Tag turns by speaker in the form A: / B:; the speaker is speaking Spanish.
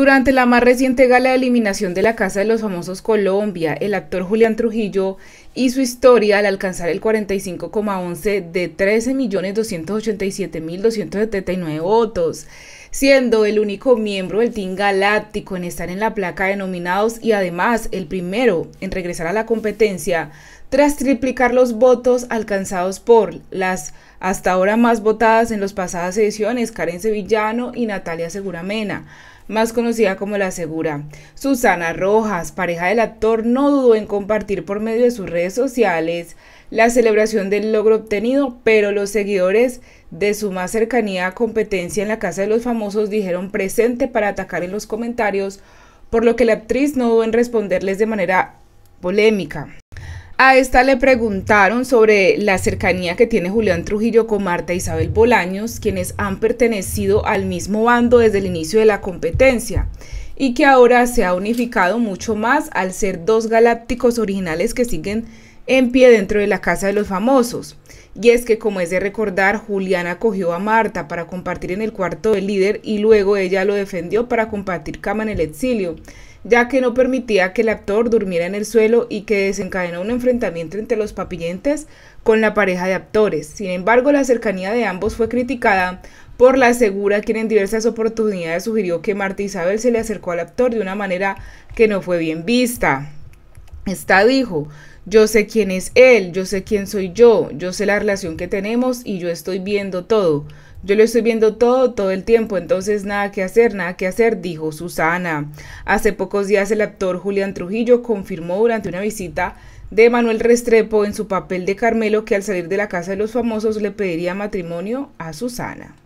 A: Durante la más reciente gala de eliminación de la Casa de los Famosos Colombia, el actor Julián Trujillo y su historia al alcanzar el 45,11 de 13.287.279 votos, siendo el único miembro del Team Galáctico en estar en la placa de nominados y además el primero en regresar a la competencia tras triplicar los votos alcanzados por las hasta ahora más votadas en las pasadas ediciones, Karen Sevillano y Natalia Segura Mena, más conocida como La Segura. Susana Rojas, pareja del actor, no dudó en compartir por medio de su red sociales la celebración del logro obtenido, pero los seguidores de su más cercanía competencia en la Casa de los Famosos dijeron presente para atacar en los comentarios, por lo que la actriz no dudó en responderles de manera polémica. A esta le preguntaron sobre la cercanía que tiene Julián Trujillo con Marta Isabel Bolaños, quienes han pertenecido al mismo bando desde el inicio de la competencia y que ahora se ha unificado mucho más al ser dos galácticos originales que siguen en pie dentro de la casa de los famosos. Y es que, como es de recordar, Juliana acogió a Marta para compartir en el cuarto del líder y luego ella lo defendió para compartir cama en el exilio, ya que no permitía que el actor durmiera en el suelo y que desencadenó un enfrentamiento entre los papillentes con la pareja de actores. Sin embargo, la cercanía de ambos fue criticada por la segura, quien en diversas oportunidades sugirió que Marta Isabel se le acercó al actor de una manera que no fue bien vista. Está dijo, yo sé quién es él, yo sé quién soy yo, yo sé la relación que tenemos y yo estoy viendo todo. Yo lo estoy viendo todo, todo el tiempo, entonces nada que hacer, nada que hacer, dijo Susana. Hace pocos días el actor Julián Trujillo confirmó durante una visita de Manuel Restrepo en su papel de Carmelo que al salir de la casa de los famosos le pediría matrimonio a Susana.